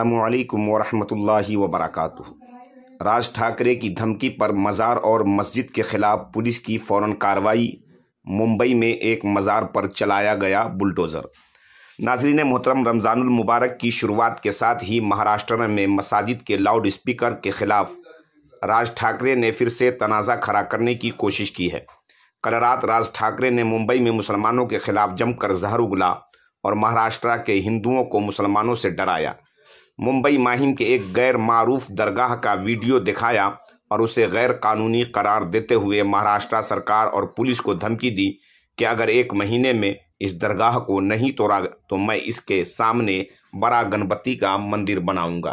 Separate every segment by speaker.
Speaker 1: अल्लाम वरहमतुल्लाहि वबरक राज ठाकरे की धमकी पर मज़ार और मस्जिद के ख़िलाफ़ पुलिस की फ़ौर कार्रवाई मुंबई में एक मज़ार पर चलाया गया बुलडोज़र नाजरीन मोहतरम रमज़ानमबारक की शुरुआत के साथ ही महाराष्ट्र में मसाजिद के लाउड स्पीकर के ख़िलाफ़ राज ठाकरे ने फिर से तनाज़ा खड़ा करने की कोशिश की है कल रात राज ठाकरे ने मुंबई में मुसलमानों के ख़िलाफ़ जमकर जहर उगला और महाराष्ट्र के हिंदुओं को मुसलमानों से डराया मुंबई माहिम के एक गैर मारूफ दरगाह का वीडियो दिखाया और उसे गैर कानूनी करार देते हुए महाराष्ट्र सरकार और पुलिस को धमकी दी कि अगर एक महीने में इस दरगाह को नहीं तोड़ा तो मैं इसके सामने बड़ा गणपति का मंदिर बनाऊंगा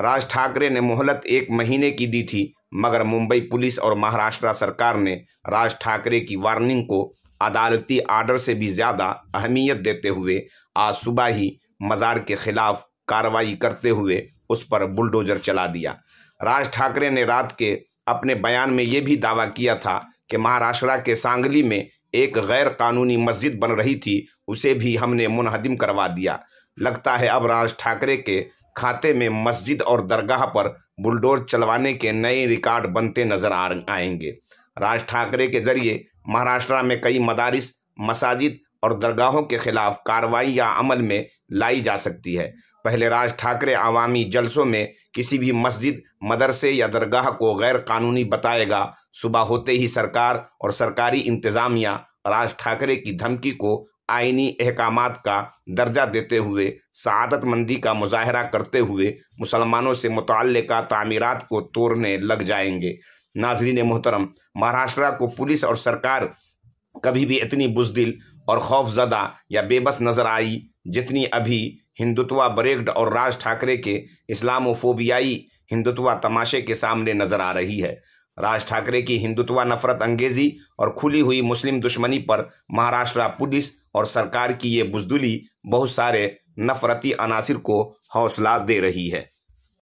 Speaker 1: राज ठाकरे ने मोहलत एक महीने की दी थी मगर मुंबई पुलिस और महाराष्ट्र सरकार ने राज ठाकरे की वार्निंग को अदालती आर्डर से भी ज़्यादा अहमियत देते हुए आज सुबह ही मज़ार के खिलाफ कार्रवाई करते हुए उस पर बुलडोजर चला दिया राज ठाकरे ने रात के अपने बयान में ये भी दावा किया था कि महाराष्ट्र के सांगली में एक गैर कानूनी मस्जिद बन रही थी उसे भी हमने मुनहदिम करवा दिया लगता है अब राज ठाकरे के खाते में मस्जिद और दरगाह पर बुलडोर चलवाने के नए रिकॉर्ड बनते नजर आएंगे राज ठाकरे के जरिए महाराष्ट्र में कई मदारिस मसाजिद और दरगाहों के खिलाफ कार्रवाई या अमल में लाई जा सकती है पहले राज ठाकरे आवामी जलसों में किसी भी मस्जिद मदरसे या दरगाह को गैर कानूनी बताएगा सुबह होते ही सरकार और सरकारी इंतजामिया राज ठाकरे की धमकी को आइनी अहकाम का दर्जा देते हुए शहादत मंदी का मुजाहरा करते हुए मुसलमानों से मुतल तमीरत को तोड़ने लग जाएंगे नाजरीन मोहतरम महाराष्ट्र को पुलिस और सरकार कभी भी इतनी बुजदिल और खौफजदा या बेबस नजर आई जितनी अभी हिंदुत्वा बरेग्ड और राज ठाकरे के इस्लामोफोबियाई हिंदुत्वा तमाशे के सामने नजर आ रही है राज ठाकरे की हिंदुत्वा नफरत अंगेजी और खुली हुई मुस्लिम दुश्मनी पर महाराष्ट्र पुलिस और सरकार की ये बुजदुली बहुत सारे नफरती अनासिर को हौसला दे रही है